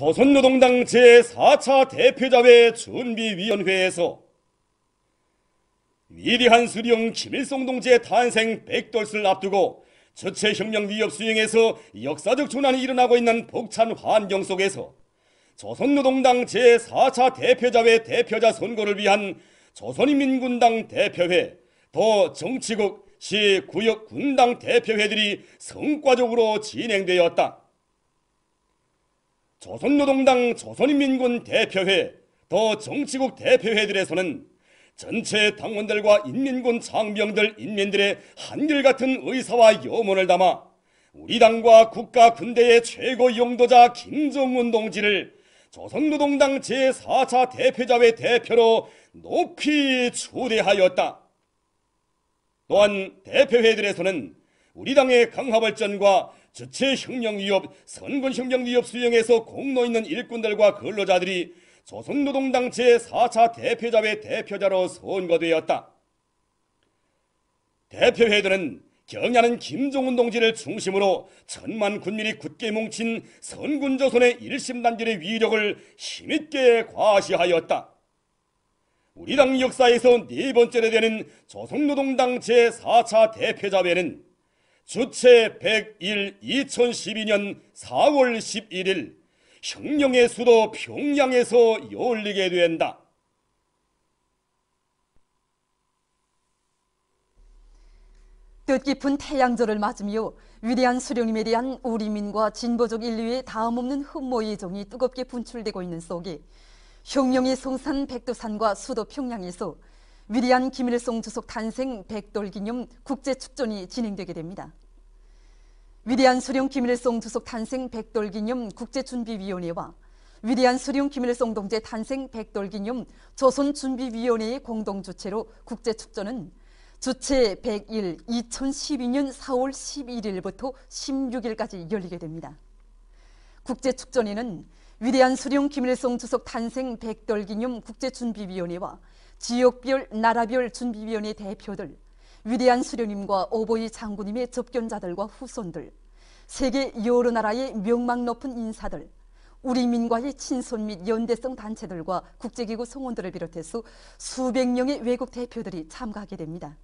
조선노동당 제4차 대표자회 준비위원회에서 위대한 수령 김일성 동지의 탄생 백돌스를 앞두고 주체혁명 위협 수행에서 역사적 조난이 일어나고 있는 복찬 환경 속에서 조선노동당 제4차 대표자회 대표자 선거를 위한 조선인민군당 대표회, 더 정치국, 시, 구역, 군당 대표회들이 성과적으로 진행되었다. 조선노동당 조선인민군 대표회 더 정치국 대표회들에서는 전체 당원들과 인민군 장병들 인민들의 한결같은 의사와 염원을 담아 우리 당과 국가 군대의 최고 용도자 김정은 동지를 조선노동당 제4차 대표자회 대표로 높이 초대하였다. 또한 대표회들에서는 우리 당의 강화발전과 주체 혁명 위협, 선군 혁명 위협 수행에서 공로 있는 일꾼들과 근로자들이 조선노동당체 4차 대표자회 대표자로 선거되었다. 대표회들은 경야는 김종운 동지를 중심으로 천만 군민이 굳게 뭉친 선군조선의 일심단결의 위력을 힘있게 과시하였다. 우리 당 역사에서 네 번째로 되는 조선노동당 제4차 대표자회는 주체 101 2012년 4월 11일 혁명의 수도 평양에서 열리게 된다. 뜻깊은 태양절을 맞으며 위대한 수령님에 대한 우리민과 진보적 인류의 다음없는 흠모의 정이 뜨겁게 분출되고 있는 속에 혁명이 성산 백두산과 수도 평양에서 위대한 김일성 주석 탄생 100돌 기념 국제축전이 진행되게 됩니다. 위대한 수령 김일성 주석 탄생 100돌 기념 국제준비위원회와 위대한 수령 김일성 동제 탄생 100돌 기념 조선준비위원회의 공동 주체로 국제축전은 주최 101 2012년 4월 11일부터 16일까지 열리게 됩니다. 국제축전에는 위대한 수령 김일성 주석 탄생 100돌 기념 국제준비위원회와 지역별, 나라별 준비위원회 대표들, 위대한 수령님과 오보이 장군님의 접견자들과 후손들, 세계 여러 나라의 명망 높은 인사들, 우리 민과의 친손 및 연대성 단체들과 국제기구 성원들을 비롯해서 수백 명의 외국 대표들이 참가하게 됩니다.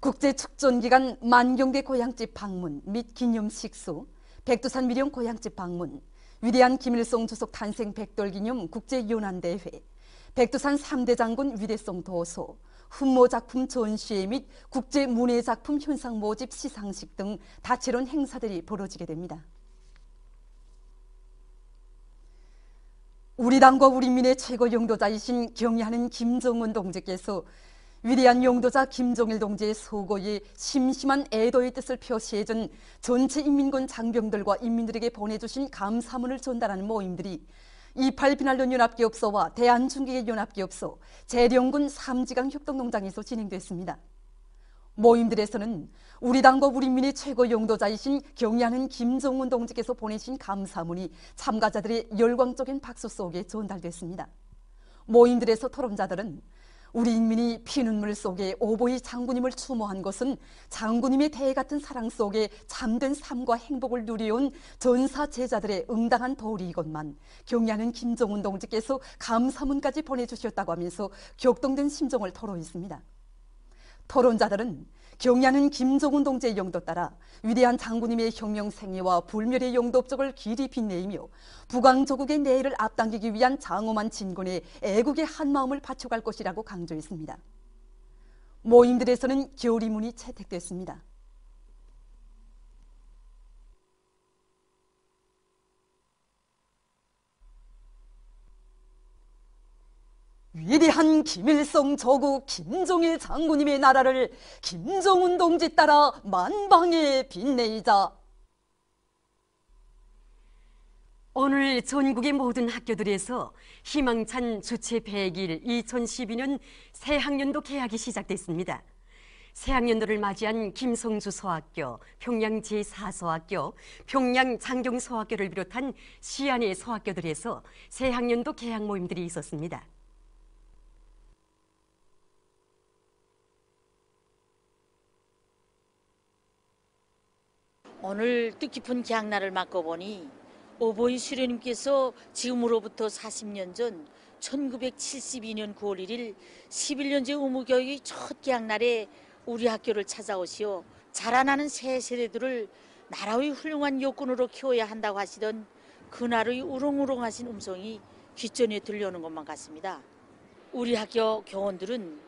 국제축전기간 만경대 고향집 방문 및 기념식수, 백두산 미령 고향집 방문, 위대한 김일성 주석 탄생 백돌기념 국제연안대회, 백두산 3대 장군 위대성 도서, 훈모 작품 전시회 및 국제 문예 작품 현상 모집 시상식 등 다채로운 행사들이 벌어지게 됩니다. 우리 당과 우리 민의 최고 용도자이신 경의하는 김정은 동지께서 위대한 용도자 김정일 동지의 소고에 심심한 애도의 뜻을 표시해준 전체 인민군 장병들과 인민들에게 보내주신 감사문을 전달하는 모임들이 이팔비날론 연합기업소와 대한중기계연합기업소, 재령군 삼지강 협동농장에서 진행됐습니다. 모임들에서는 우리 당과 우리 민의 최고 용도자이신 경의하는 김정훈 동지께서 보내신 감사문이 참가자들의 열광적인 박수 속에 전달됐습니다. 모임들에서 토론자들은 우리 인민이 피눈물 속에 오보이 장군님을 추모한 것은 장군님의 대애 같은 사랑 속에 잠든 삶과 행복을 누리온 전사 제자들의 응당한 도리이건만 경리하는 김정은 동지께서 감사문까지 보내주셨다고 하면서 격동된 심정을 토로했습니다. 토론자들은 경야는 김정은 동지의 영도 따라 위대한 장군님의 혁명 생애와 불멸의 영도업적을 길이 빛내이며 부강조국의 내일을 앞당기기 위한 장엄한 진군에 애국의 한마음을 바쳐갈 것이라고 강조했습니다. 모임들에서는 결의문이 채택됐습니다. 위대한 김일성 저국 김종일 장군님의 나라를 김정은 동지 따라 만방에 빛내이자 오늘 전국의 모든 학교들에서 희망찬 주체 100일 2012년 새학년도 개학이 시작됐습니다. 새학년도를 맞이한 김성주 소학교, 평양 제4소학교, 평양 장경소학교를 비롯한 시안의 소학교들에서 새학년도 개학 모임들이 있었습니다. 오늘 뜻깊은 기약날을 맞고 보니 어버이 수련님께서 지금으로부터 40년 전 1972년 9월 1일 11년제 의무교육의 첫기학날에 우리 학교를 찾아오시어 자라나는 새 세대들을 나라의 훌륭한 요건으로 키워야 한다고 하시던 그날의 우렁우렁하신 음성이 귓전에 들려오는 것만 같습니다. 우리 학교 교원들은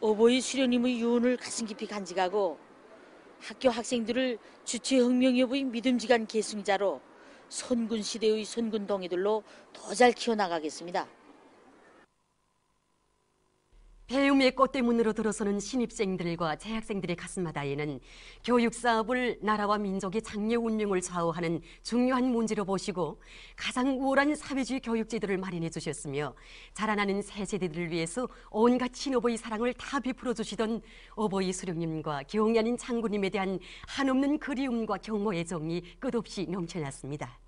어버이 수련님의 유언을 가슴 깊이 간직하고 학교 학생들을 주체 혁명 여부의 믿음직한 계승자로 선군 시대의 선군 동이들로 더 잘 키워나가겠습니다. 배움의 꽃 때문으로 들어서는 신입생들과 재학생들의 가슴마다에는 교육사업을 나라와 민족의 장래 운명을 좌우하는 중요한 문제로 보시고 가장 우월한 사회주의 교육제도를 마련해 주셨으며 자라나는 새 세대들을 위해서 온갖 친오버의 사랑을 다비풀어 주시던 오버이 수령님과 경이 아닌 장군님에 대한 한없는 그리움과 경호 애정이 끝없이 넘쳐났습니다.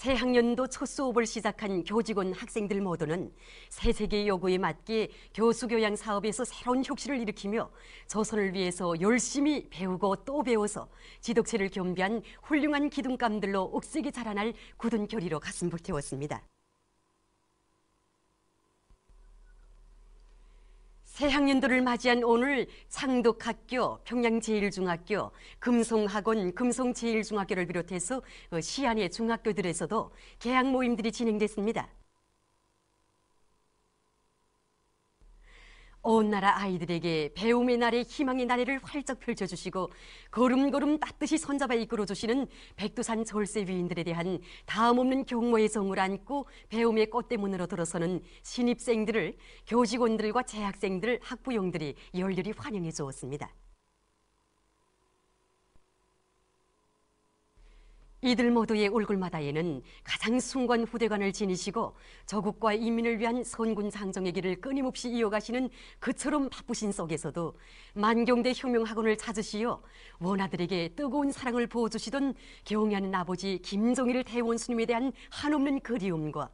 새 학년도 첫 수업을 시작한 교직원 학생들 모두는 새 세계 의 요구에 맞게 교수 교양 사업에서 새로운 혁신을 일으키며 조선을 위해서 열심히 배우고 또 배워서 지독체를 겸비한 훌륭한 기둥감들로 억세게 자라날 굳은 결의로 가슴 불태웠습니다. 새학년도를 맞이한 오늘 창덕학교 평양제일중학교, 금송학원, 금송제일중학교를 비롯해서 어, 시안의 중학교들에서도 개학 모임들이 진행됐습니다. 온 나라 아이들에게 배움의 날에 희망의 날에를 활짝 펼쳐주시고 걸름걸름 따뜻이 손잡아 이끌어주시는 백두산 절세 위인들에 대한 다음 없는 경모의 성을 안고 배움의 꽃대문으로 들어서는 신입생들을 교직원들과 재학생들, 학부형들이 열렬히 환영해 주었습니다. 이들 모두의 얼굴마다에는 가장 숭고 후대관을 지니시고 저국과 인민을 위한 선군 상정의 길을 끊임없이 이어가시는 그처럼 바쁘신 속에서도 만경대 혁명학원을 찾으시어 원아들에게 뜨거운 사랑을 보여주시던 경애하는 아버지 김정일을 대원 스님에 대한 한없는 그리움과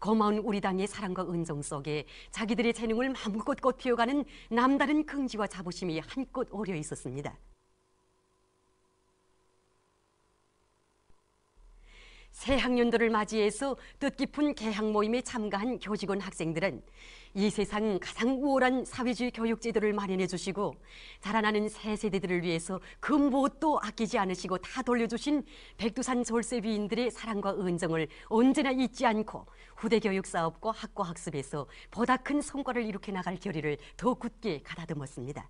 고마운 우리 당의 사랑과 은정 속에 자기들의 재능을 마음껏 꽃피워가는 남다른 긍지와 자부심이 한껏 어려 있었습니다. 새 학년도를 맞이해서 뜻깊은 개학 모임에 참가한 교직원 학생들은 이 세상 가장 우월한 사회주의 교육 제도를 마련해 주시고 자라나는 새 세대들을 위해서 그 무엇도 아끼지 않으시고 다 돌려주신 백두산 졸세비인들의 사랑과 은정을 언제나 잊지 않고 후대 교육 사업과 학과 학습에서 보다 큰 성과를 이룩해 나갈 결의를 더 굳게 가다듬었습니다.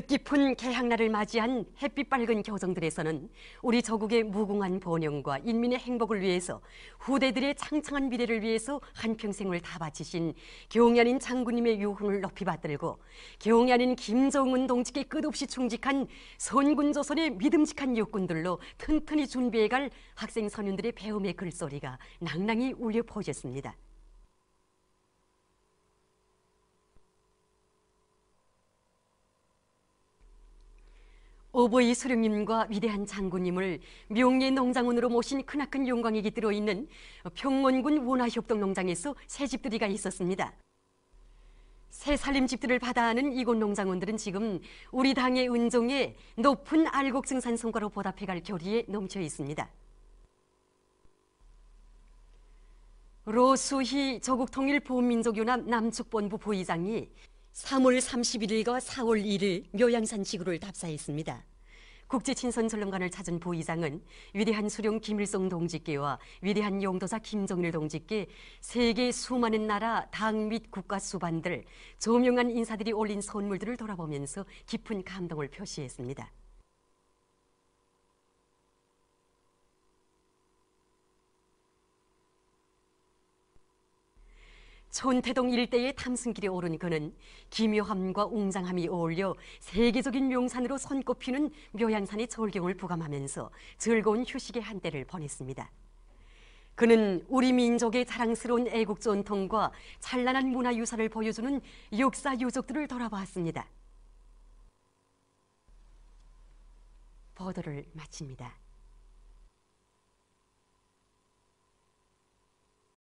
뜻깊은 그 개항날을 맞이한 햇빛 밝은 교정들에서는 우리 저국의 무궁한 번영과 인민의 행복을 위해서 후대들의 창창한 미래를 위해서 한평생을 다 바치신 경양인 장군님의 유흥을 높이 받들고 경양인 김정은 동지께 끝없이 충직한 선군조선의 믿음직한 육군들로 튼튼히 준비해갈 학생 선윤들의 배움의 글소리가 낭낭히 울려 퍼졌습니다. 오보이 소령님과 위대한 장군님을 명예 농장원으로 모신 크나큰 용광이기들어 있는 평원군 원화협동 농장에서 새 집들이가 있었습니다. 새 살림 집들을 받아하는 이곳 농장원들은 지금 우리 당의 은종에 높은 알곡 생산 성과로 보답해갈 결의에 넘쳐 있습니다. 로수희 저국통일보험민족연합 남측본부 부의장이 3월 31일과 4월 1일 묘양산 지구를 답사했습니다. 국제 친선 설렁관을 찾은 보 이상은 위대한 수령 김일성 동지께와 위대한 용도사 김정일 동지께 세계 수많은 나라 당 및 국가 수반들, 조명한 인사들이 올린 선물들을 돌아보면서 깊은 감동을 표시했습니다. 천태동 일대의 탐승길에 오른 그는 기묘함과 웅장함이 어울려 세계적인 명산으로 손꼽히는 묘향산의 절경을 부감하면서 즐거운 휴식의 한때를 보냈습니다. 그는 우리 민족의 자랑스러운 애국 전통과 찬란한 문화유산을 보여주는 역사 유적들을 돌아보았습니다. 보도를 마칩니다.